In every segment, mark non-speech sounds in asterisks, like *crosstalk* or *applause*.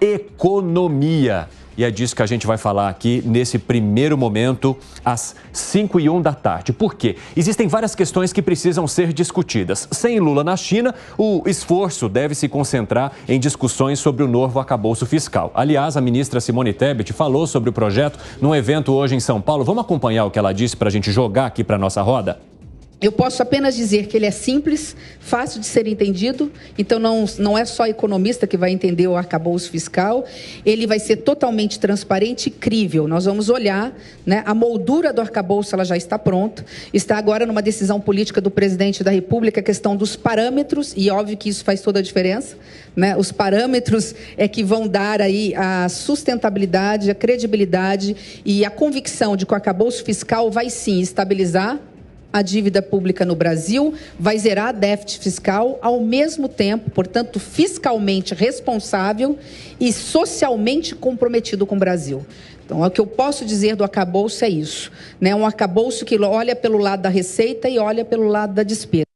economia. E é disso que a gente vai falar aqui nesse primeiro momento, às 5 e 1 da tarde. Por quê? Existem várias questões que precisam ser discutidas. Sem Lula na China, o esforço deve se concentrar em discussões sobre o novo acabouço fiscal. Aliás, a ministra Simone Tebet falou sobre o projeto num evento hoje em São Paulo. Vamos acompanhar o que ela disse para a gente jogar aqui para nossa roda? Eu posso apenas dizer que ele é simples, fácil de ser entendido, então não, não é só economista que vai entender o arcabouço fiscal, ele vai ser totalmente transparente e crível. Nós vamos olhar, né, a moldura do arcabouço ela já está pronta, está agora numa decisão política do presidente da República, a questão dos parâmetros, e óbvio que isso faz toda a diferença, né? os parâmetros é que vão dar aí a sustentabilidade, a credibilidade e a convicção de que o arcabouço fiscal vai sim estabilizar a dívida pública no Brasil, vai zerar déficit fiscal ao mesmo tempo, portanto, fiscalmente responsável e socialmente comprometido com o Brasil. Então, o que eu posso dizer do acabouço é isso, né? Um acabouço que olha pelo lado da receita e olha pelo lado da despesa.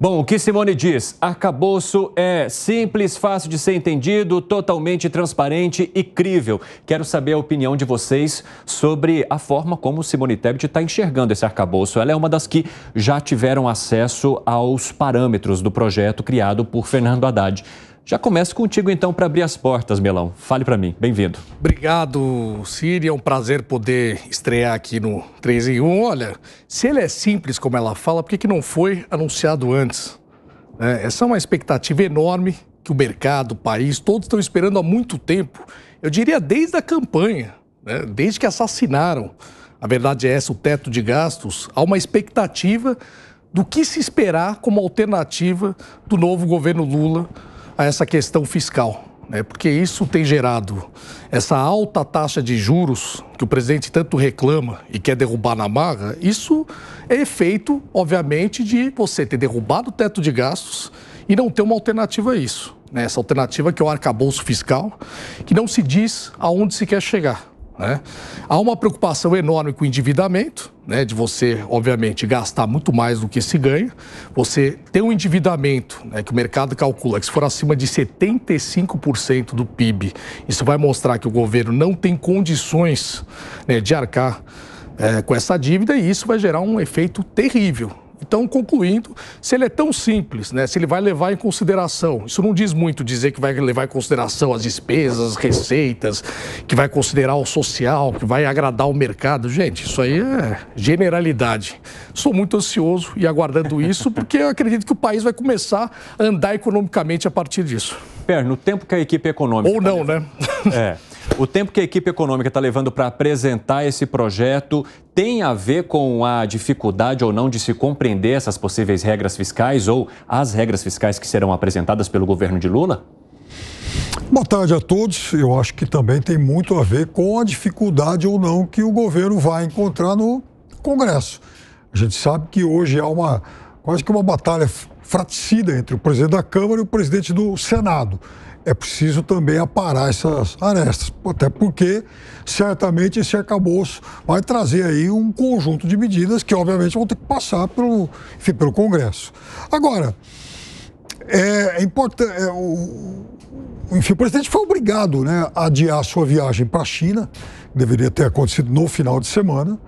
Bom, o que Simone diz? Arcabouço é simples, fácil de ser entendido, totalmente transparente e crível. Quero saber a opinião de vocês sobre a forma como Simone Tebet está enxergando esse arcabouço. Ela é uma das que já tiveram acesso aos parâmetros do projeto criado por Fernando Haddad. Já começo contigo então para abrir as portas, Melão. Fale para mim, bem-vindo. Obrigado, Siri. É um prazer poder estrear aqui no 3 em 1. Olha, se ele é simples como ela fala, por que, que não foi anunciado antes? É, essa é uma expectativa enorme que o mercado, o país, todos estão esperando há muito tempo. Eu diria desde a campanha, né? desde que assassinaram. A verdade é essa, o teto de gastos, há uma expectativa do que se esperar como alternativa do novo governo Lula a essa questão fiscal, né? porque isso tem gerado essa alta taxa de juros que o presidente tanto reclama e quer derrubar na marra. Isso é efeito, obviamente, de você ter derrubado o teto de gastos e não ter uma alternativa a isso. Né? Essa alternativa que é o arcabouço fiscal, que não se diz aonde se quer chegar. Né? Há uma preocupação enorme com o endividamento, né, de você, obviamente, gastar muito mais do que se ganha. Você tem um endividamento né, que o mercado calcula que, se for acima de 75% do PIB, isso vai mostrar que o governo não tem condições né, de arcar é, com essa dívida e isso vai gerar um efeito terrível então, concluindo, se ele é tão simples, né, se ele vai levar em consideração, isso não diz muito dizer que vai levar em consideração as despesas, as receitas, que vai considerar o social, que vai agradar o mercado. Gente, isso aí é generalidade. Sou muito ansioso e aguardando isso, porque eu acredito que o país vai começar a andar economicamente a partir disso. Perno no tempo que a equipe econômica. Ou não, tá né? É. O tempo que a equipe econômica está levando para apresentar esse projeto tem a ver com a dificuldade ou não de se compreender essas possíveis regras fiscais ou as regras fiscais que serão apresentadas pelo governo de Lula? Boa tarde a todos. Eu acho que também tem muito a ver com a dificuldade ou não que o governo vai encontrar no Congresso. A gente sabe que hoje há uma quase que uma batalha fraticida entre o presidente da Câmara e o presidente do Senado é preciso também aparar essas arestas, até porque certamente esse arcabouço vai trazer aí um conjunto de medidas que, obviamente, vão ter que passar pelo, enfim, pelo Congresso. Agora, é, importante. É, é o, enfim, o presidente foi obrigado né, a adiar sua viagem para a China, deveria ter acontecido no final de semana,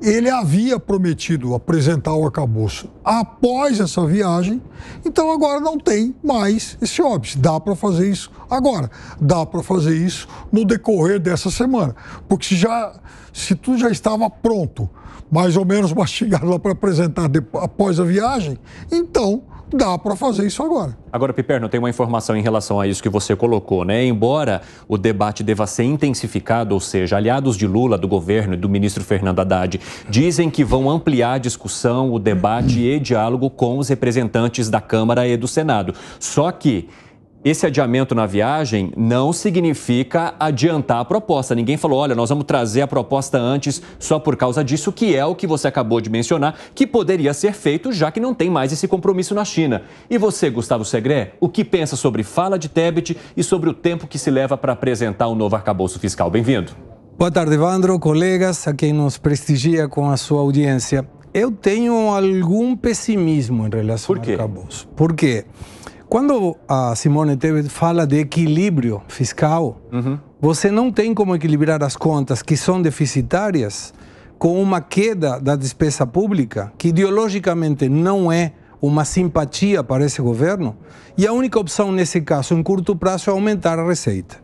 ele havia prometido apresentar o arcabouço após essa viagem, então agora não tem mais esse óbvio. Dá para fazer isso agora, dá para fazer isso no decorrer dessa semana, porque se, já, se tudo já estava pronto, mais ou menos *laughs* mastigado lá para apresentar depois, após a viagem, então dá para fazer isso agora. Agora, Piperno, tem uma informação em relação a isso que você colocou, né? Embora o debate deva ser intensificado, ou seja, aliados de Lula, do governo e do ministro Fernando Haddad dizem que vão ampliar a discussão, o debate e diálogo com os representantes da Câmara e do Senado. Só que esse adiamento na viagem não significa adiantar a proposta. Ninguém falou, olha, nós vamos trazer a proposta antes só por causa disso, que é o que você acabou de mencionar, que poderia ser feito já que não tem mais esse compromisso na China. E você, Gustavo Segré, o que pensa sobre fala de Tebet e sobre o tempo que se leva para apresentar o um novo arcabouço fiscal? Bem-vindo. Boa tarde, Evandro, colegas, a quem nos prestigia com a sua audiência. Eu tenho algum pessimismo em relação ao arcabouço. Por quê? Porque quando a Simone Tebet fala de equilíbrio fiscal, uhum. você não tem como equilibrar as contas que são deficitárias com uma queda da despesa pública, que ideologicamente não é uma simpatia para esse governo, e a única opção nesse caso, em curto prazo, é aumentar a receita.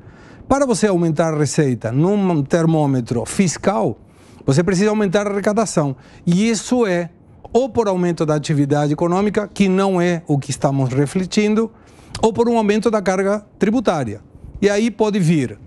Para você aumentar a receita num termômetro fiscal, você precisa aumentar a arrecadação. E isso é ou por aumento da atividade econômica, que não é o que estamos refletindo, ou por um aumento da carga tributária. E aí pode vir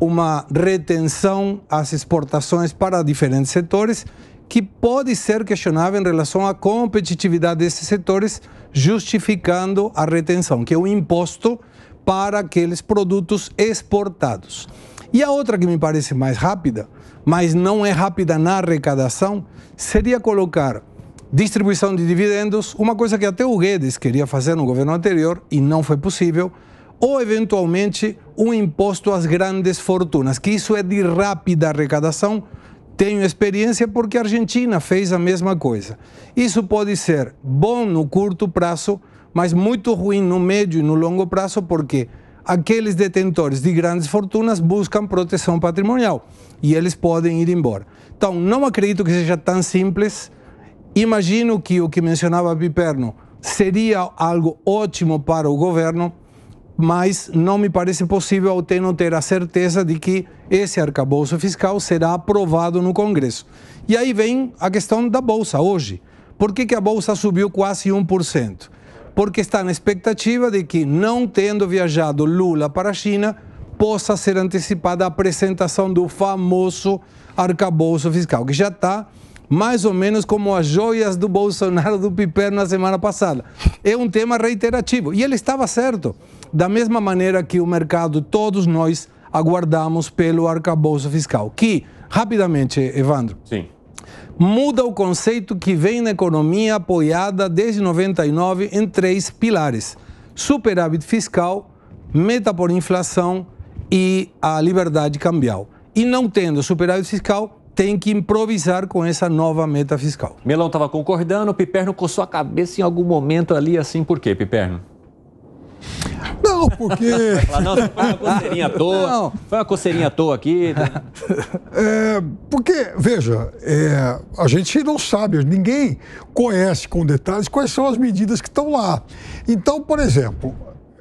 uma retenção às exportações para diferentes setores, que pode ser questionável em relação à competitividade desses setores, justificando a retenção, que é o imposto para aqueles produtos exportados. E a outra que me parece mais rápida, mas não é rápida na arrecadação, seria colocar distribuição de dividendos, uma coisa que até o Guedes queria fazer no governo anterior e não foi possível, ou eventualmente um imposto às grandes fortunas, que isso é de rápida arrecadação. Tenho experiência porque a Argentina fez a mesma coisa. Isso pode ser bom no curto prazo, mas muito ruim no médio e no longo prazo, porque aqueles detentores de grandes fortunas buscam proteção patrimonial e eles podem ir embora. Então, não acredito que seja tão simples Imagino que o que mencionava Piperno seria algo ótimo para o governo, mas não me parece possível até não ter a certeza de que esse arcabouço fiscal será aprovado no Congresso. E aí vem a questão da Bolsa hoje. Por que, que a Bolsa subiu quase 1%? Porque está na expectativa de que, não tendo viajado Lula para a China, possa ser antecipada a apresentação do famoso arcabouço fiscal, que já está mais ou menos como as joias do Bolsonaro do Piper na semana passada. É um tema reiterativo. E ele estava certo. Da mesma maneira que o mercado, todos nós aguardamos pelo arcabouço fiscal. Que, rapidamente, Evandro. Sim. Muda o conceito que vem na economia apoiada desde 99 em três pilares: superávit fiscal, meta por inflação e a liberdade cambial. E não tendo superávit fiscal, tem que improvisar com essa nova meta fiscal. Melão estava concordando, Piperno coçou a cabeça em algum momento ali, assim, por quê, Piperno? Não, porque. *laughs* não, foi uma coceirinha à *laughs* toa. Não. Foi uma coceirinha à toa aqui. *laughs* É, porque, veja, é, a gente não sabe, ninguém conhece com detalhes quais são as medidas que estão lá. Então, por exemplo,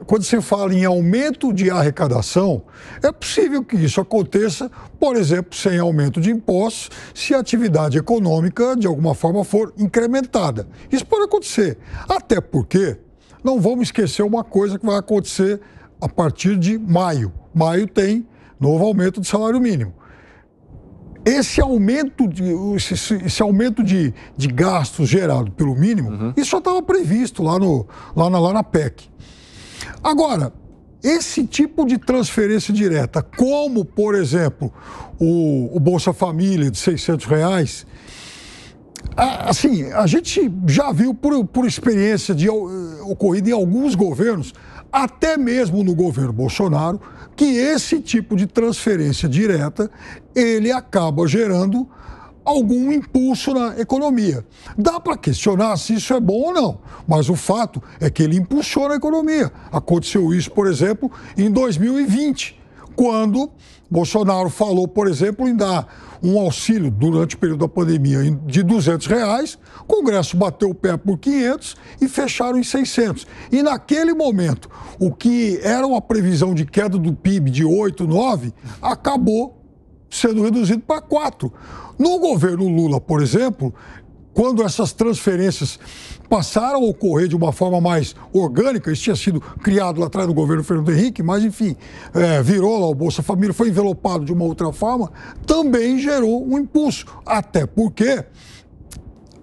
quando se fala em aumento de arrecadação, é possível que isso aconteça, por exemplo, sem aumento de impostos, se a atividade econômica de alguma forma for incrementada. Isso pode acontecer. Até porque não vamos esquecer uma coisa que vai acontecer a partir de maio. Maio tem novo aumento de salário mínimo. Esse aumento de, esse, esse aumento de, de gastos gerado pelo mínimo, uhum. isso já estava previsto lá, no, lá, na, lá na PEC. Agora, esse tipo de transferência direta, como, por exemplo, o, o Bolsa Família de 600 reais, assim, a gente já viu por, por experiência de, eh, ocorrida em alguns governos, até mesmo no governo Bolsonaro, que esse tipo de transferência direta, ele acaba gerando algum impulso na economia. Dá para questionar se isso é bom ou não, mas o fato é que ele impulsiona a economia. Aconteceu isso, por exemplo, em 2020, quando Bolsonaro falou, por exemplo, em dar um auxílio durante o período da pandemia de 200 reais, o Congresso bateu o pé por 500 e fecharam em 600. E naquele momento, o que era uma previsão de queda do PIB de 8, 9, acabou sendo reduzido para quatro. No governo Lula, por exemplo, quando essas transferências passaram a ocorrer de uma forma mais orgânica, isso tinha sido criado lá atrás do governo Fernando Henrique, mas enfim, é, virou lá o Bolsa Família, foi envelopado de uma outra forma, também gerou um impulso. Até porque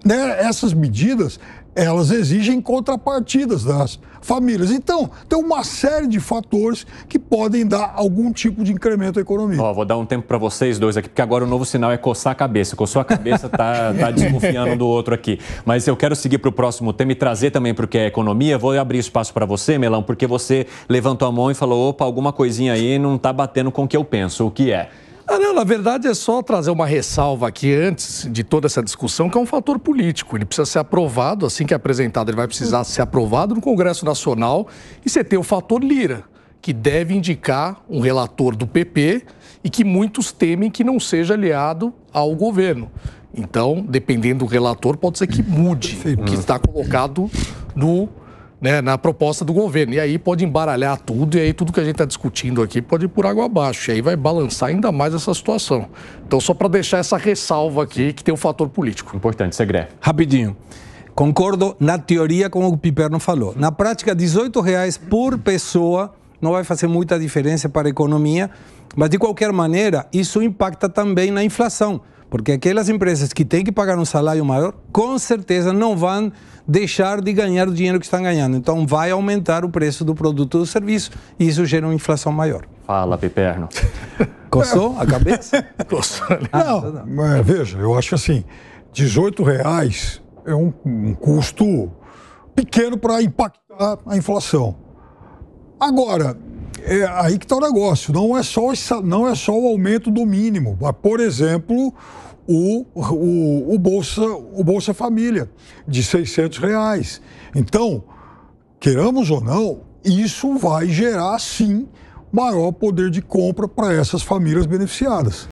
né, essas medidas elas exigem contrapartidas das famílias. Então, tem uma série de fatores que podem dar algum tipo de incremento à economia. Ó, vou dar um tempo para vocês dois aqui, porque agora o novo sinal é coçar a cabeça. Coçou a cabeça, tá, *laughs* tá desconfiando do outro aqui. Mas eu quero seguir para o próximo tema e trazer também porque é economia. Vou abrir espaço para você, Melão, porque você levantou a mão e falou, opa, alguma coisinha aí não está batendo com o que eu penso. O que é? Ah, não, na verdade é só trazer uma ressalva aqui antes de toda essa discussão, que é um fator político. Ele precisa ser aprovado, assim que é apresentado, ele vai precisar uhum. ser aprovado no Congresso Nacional e você tem o fator Lira, que deve indicar um relator do PP e que muitos temem que não seja aliado ao governo. Então, dependendo do relator, pode ser que mude Sim. o que está colocado no né, na proposta do governo. E aí pode embaralhar tudo, e aí tudo que a gente está discutindo aqui pode ir por água abaixo. E aí vai balançar ainda mais essa situação. Então, só para deixar essa ressalva aqui, que tem um fator político. Importante, Segré. Rapidinho. Concordo na teoria com o que o Piperno falou. Na prática, 18 reais por pessoa não vai fazer muita diferença para a economia, mas de qualquer maneira, isso impacta também na inflação. Porque aquelas empresas que têm que pagar um salário maior, com certeza não vão deixar de ganhar o dinheiro que estão ganhando. Então vai aumentar o preço do produto ou do serviço e isso gera uma inflação maior. Fala, Piperno. *laughs* Coçou a cabeça? *laughs* Coçou. Ah, não, mas veja, eu acho assim, 18 reais é um, um custo pequeno para impactar a inflação. Agora, é aí que está o negócio. Não é, só, não é só o aumento do mínimo. Por exemplo, o, o, o, Bolsa, o Bolsa Família, de 600 reais. Então, queramos ou não, isso vai gerar, sim, maior poder de compra para essas famílias beneficiadas.